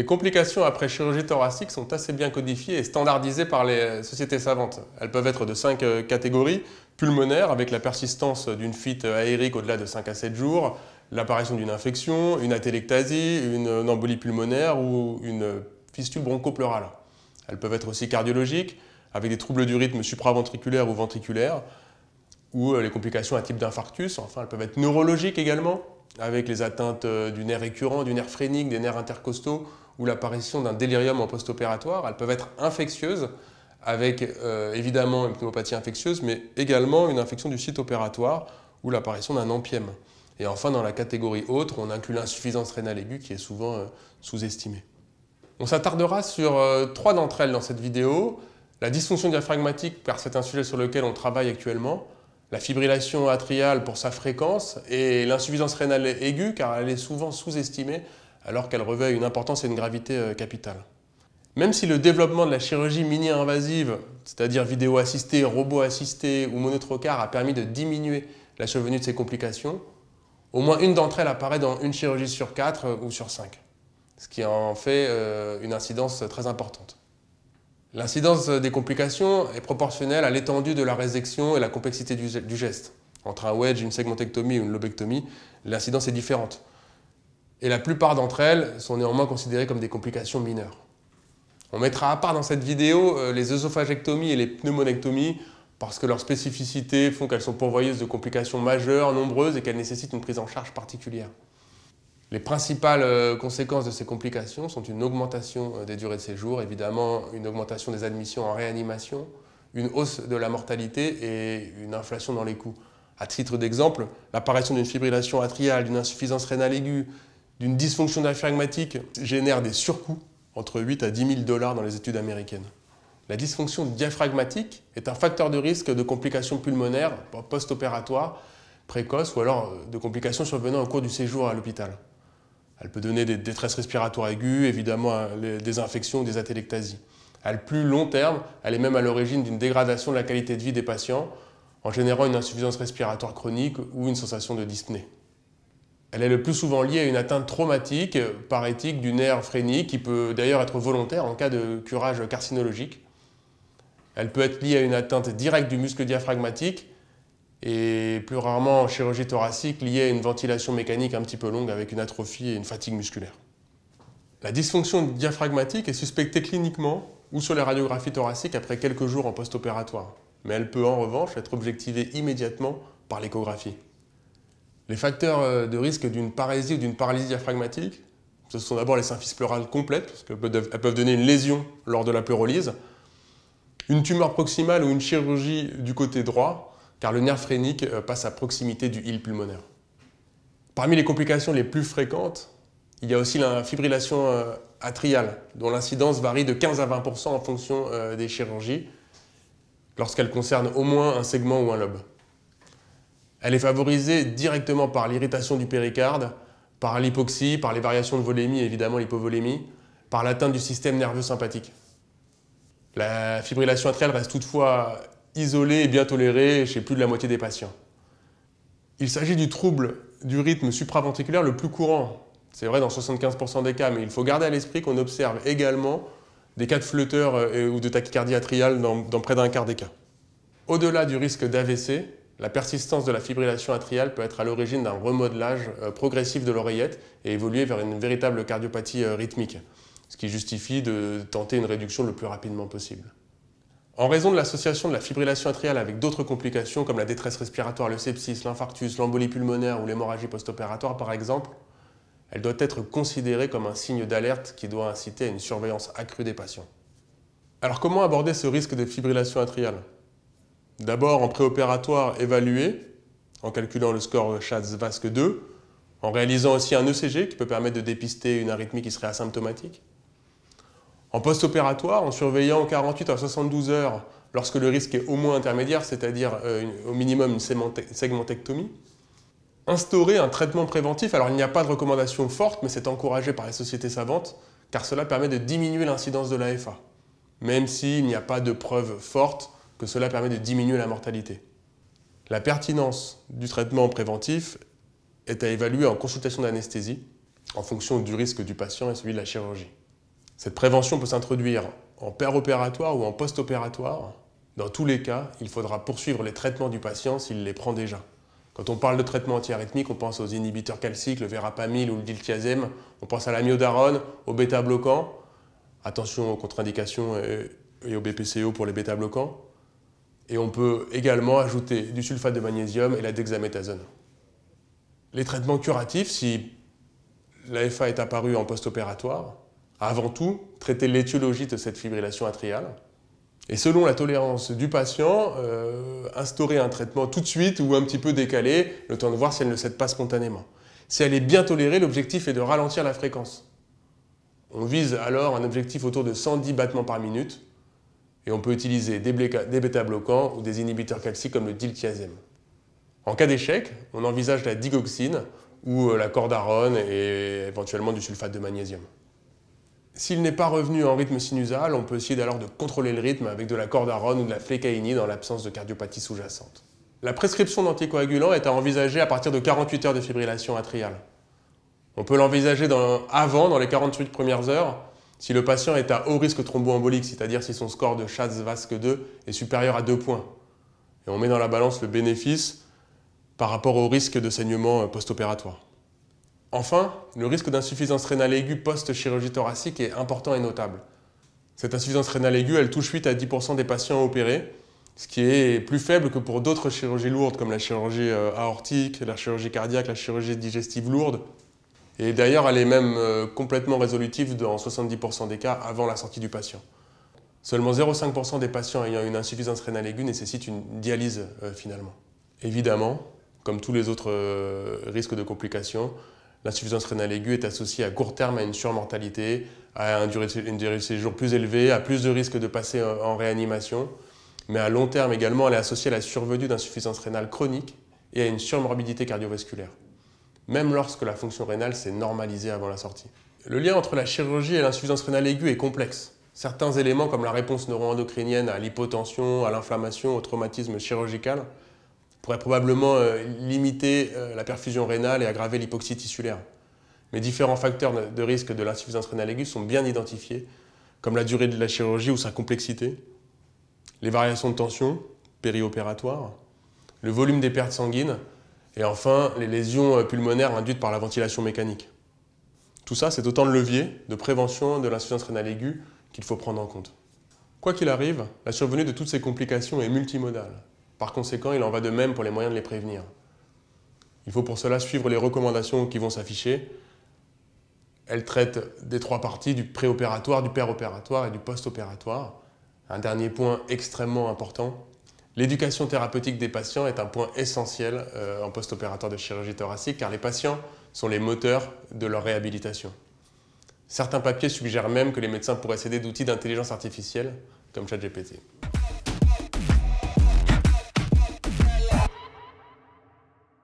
les complications après chirurgie thoracique sont assez bien codifiées et standardisées par les sociétés savantes. Elles peuvent être de cinq euh, catégories pulmonaires avec la persistance d'une fuite aérique au-delà de 5 à 7 jours, l'apparition d'une infection, une atélectasie, euh, une, embolie pulmonaire ou une fistule bronchopleurale. Elles peuvent être aussi cardiologiques, avec des troubles du rythme supraventriculaire ou ventriculaire, ou euh, les complications à type d'infarctus. Enfin, elles peuvent être neurologiques également, avec les atteintes du nerf récurrent, du nerf phrénique, des nerfs intercostaux ou l'apparition d'un délirium en post-opératoire, elles peuvent être infectieuses avec euh, évidemment une pneumopathie infectieuse, mais également une infection du site opératoire ou l'apparition d'un empième. Et enfin, dans la catégorie autre, on inclut l'insuffisance rénale aiguë qui est souvent euh, sous-estimée. On s'attardera sur euh, trois d'entre elles dans cette vidéo. La dysfonction diaphragmatique, car c'est un sujet sur lequel on travaille actuellement. La fibrillation atriale pour sa fréquence et l'insuffisance rénale aiguë, car elle est souvent sous-estimée alors qu'elle revêt une importance et une gravité euh, capitale. Même si le développement de la chirurgie mini-invasive, c'est-à-dire vidéo assistée, robot assisté ou monotrocar, a permis de diminuer la survenue de ces complications, au moins une d'entre elles apparaît dans une chirurgie sur quatre euh, ou sur cinq, ce qui en fait euh, une incidence très importante. L'incidence des complications est proportionnelle à l'étendue de la résection et la complexité du geste. Entre un wedge, une segmentectomie ou une lobectomie, l'incidence est différente et la plupart d'entre elles sont néanmoins considérées comme des complications mineures. On mettra à part dans cette vidéo euh, les œsophagectomies et les pneumonectomies parce que leurs spécificités font qu'elles sont pourvoyeuses de complications majeures, nombreuses et qu'elles nécessitent une prise en charge particulière. Les principales euh, conséquences de ces complications sont une augmentation euh, des durées de séjour, évidemment une augmentation des admissions en réanimation, une hausse de la mortalité et une inflation dans les coûts. À titre d'exemple, l'apparition d'une fibrillation atriale, d'une insuffisance rénale aiguë, d'une dysfonction diaphragmatique génère des surcoûts entre 8 à 10 000 dollars dans les études américaines. La dysfonction diaphragmatique est un facteur de risque de complications pulmonaires post-opératoires précoces ou alors euh, de complications survenant au cours du séjour à l'hôpital. Elle peut donner des détresses respiratoires aiguës, évidemment euh, des infections, des atélectasies. À plus long terme, elle est même à l'origine d'une dégradation de la qualité de vie des patients en générant une insuffisance respiratoire chronique ou une sensation de dyspnée. Elle est le plus souvent liée à une atteinte traumatique, parétique, du nerf phrénique, qui peut d'ailleurs être volontaire en cas de curage carcinologique. Elle peut être liée à une atteinte directe du muscle diaphragmatique et plus rarement en chirurgie thoracique liée à une ventilation mécanique un petit peu longue avec une atrophie et une fatigue musculaire. La dysfonction diaphragmatique est suspectée cliniquement ou sur les radiographies thoraciques après quelques jours en post-opératoire, mais elle peut en revanche être objectivée immédiatement par l'échographie. Les facteurs euh, de risque d'une parésie ou d'une paralysie diaphragmatique, ce sont d'abord les symphyses pleurales complètes, parce qu'elles peuvent donner une lésion lors de la pleurolyse, une tumeur proximale ou une chirurgie du côté droit, car le nerf phrénique euh, passe à proximité du île pulmonaire. Parmi les complications les plus fréquentes, il y a aussi la fibrillation euh, atriale, dont l'incidence varie de 15 à 20 en fonction des chirurgies, lorsqu'elle concerne au moins un segment ou un lobe. Elle est favorisée directement par l'irritation du péricarde, par l'hypoxie, par les variations de volémie évidemment l'hypovolémie, par l'atteinte du système nerveux sympathique. La fibrillation atriale reste toutefois isolée et bien tolérée chez plus de la moitié des patients. Il s'agit du trouble du rythme supraventriculaire le plus courant. C'est vrai dans 75% des cas, mais il faut garder à l'esprit qu'on observe également des cas de flotteurs euh, ou de tachycardie atriale dans près d'un quart des cas. Au-delà du risque d'AVC, la persistance de la fibrillation atriale peut être à l'origine d'un remodelage euh, progressif de l'oreillette et évoluer vers une véritable cardiopathie euh, rythmique, ce qui justifie de tenter une réduction le plus rapidement possible. En raison de l'association de la fibrillation atriale avec d'autres complications comme la détresse respiratoire, le sepsis, l'infarctus, l'embolie pulmonaire ou l'hémorragie post-opératoire par exemple, elle doit être considérée comme un signe d'alerte qui doit inciter à une surveillance accrue des patients. Alors comment aborder ce risque de fibrillation atriale D'abord en préopératoire évalué, en calculant le score Schatz-Vasque 2, en réalisant aussi un ECG qui peut permettre de dépister une arythmie qui serait asymptomatique. En post-opératoire, en surveillant 48 à 72 heures lorsque le risque est au moins intermédiaire, c'est-à-dire euh, au minimum une segmentectomie. Instaurer un traitement préventif, alors il n'y a pas de recommandation forte, mais c'est encouragé par les sociétés savantes, car cela permet de diminuer l'incidence de l'AFA. Même s'il n'y a pas de preuves fortes, que cela permet de diminuer la mortalité. La pertinence du traitement préventif est à évaluer en consultation d'anesthésie en fonction du risque du patient et celui de la chirurgie. Cette prévention peut s'introduire en opératoire ou en post-opératoire. Dans tous les cas, il faudra poursuivre les traitements du patient s'il les prend déjà. Quand on parle de traitement antiarythmique, on pense aux inhibiteurs calciques, le verapamil ou le diltiazem, on pense à la myodarone, aux bêta-bloquants. Attention aux contre-indications et aux BPCO pour les bêta-bloquants. Et on peut également ajouter du sulfate de magnésium et la dexamétasone. Les traitements curatifs, si l'AFA est apparue en post-opératoire, avant tout, traiter l'étiologie de cette fibrillation atriale. Et selon la tolérance du patient, euh, instaurer un traitement tout de suite ou un petit peu décalé, le temps de voir si elle ne cède pas spontanément. Si elle est bien tolérée, l'objectif est de ralentir la fréquence. On vise alors un objectif autour de 110 battements par minute, et on peut utiliser des, bêta-bloquants ou des inhibiteurs calciques comme le diltiazem. En cas d'échec, on envisage la digoxine ou euh, la cordarone et éventuellement du sulfate de magnésium. S'il n'est pas revenu en rythme sinusal, on peut essayer alors de contrôler le rythme avec de la cordarone ou de la flécaïnie dans l'absence de cardiopathie sous-jacente. La prescription d'anticoagulants est à envisager à partir de 48 heures de fibrillation atriale. On peut l'envisager avant, dans les 48 premières heures, si le patient est à haut risque thromboembolique, c'est-à-dire si son score de Schatz-Vasque 2 est supérieur à 2 points, et on met dans la balance le bénéfice par rapport au risque de saignement euh, post-opératoire. Enfin, le risque d'insuffisance rénale aiguë post-chirurgie thoracique est important et notable. Cette insuffisance rénale aiguë, elle touche 8 à 10% des patients opérés, ce qui est plus faible que pour d'autres chirurgies lourdes comme la chirurgie euh, aortique, la chirurgie cardiaque, la chirurgie digestive lourde, et d'ailleurs, elle est même euh, complètement résolutive dans 70% des cas avant la sortie du patient. Seulement 0,5% des patients ayant une insuffisance rénale aiguë nécessitent une dialyse euh, finalement. Évidemment, comme tous les autres euh, risques de complications, l'insuffisance rénale aiguë est associée à court terme à une surmortalité, à une durée, de séjour plus élevée, à plus de risques de passer en, en réanimation. Mais à long terme également, elle est associée à la survenue d'insuffisance rénale chronique et à une surmorbidité cardiovasculaire même lorsque la fonction rénale s'est normalisée avant la sortie. Le lien entre la chirurgie et l'insuffisance rénale aiguë est complexe. Certains éléments comme la réponse neuroendocrinienne à l'hypotension, à l'inflammation, au traumatisme chirurgical pourraient probablement euh, limiter euh, la perfusion rénale et aggraver l'hypoxie tissulaire. Mais différents facteurs de risque de l'insuffisance rénale aiguë sont bien identifiés, comme la durée de la chirurgie ou sa complexité, les variations de tension périopératoire, le volume des pertes sanguines, et enfin, les lésions euh, pulmonaires induites par la ventilation mécanique. Tout ça, c'est autant de leviers de prévention de l'insuffisance rénale aiguë qu'il faut prendre en compte. Quoi qu'il arrive, la survenue de toutes ces complications est multimodale. Par conséquent, il en va de même pour les moyens de les prévenir. Il faut pour cela suivre les recommandations qui vont s'afficher. Elles traitent des trois parties, du préopératoire, du per-opératoire et du post-opératoire. Un dernier point extrêmement important, L'éducation thérapeutique des patients est un point essentiel euh, en post-opératoire de chirurgie thoracique car les patients sont les moteurs de leur réhabilitation. Certains papiers suggèrent même que les médecins pourraient s'aider d'outils d'intelligence artificielle comme ChatGPT.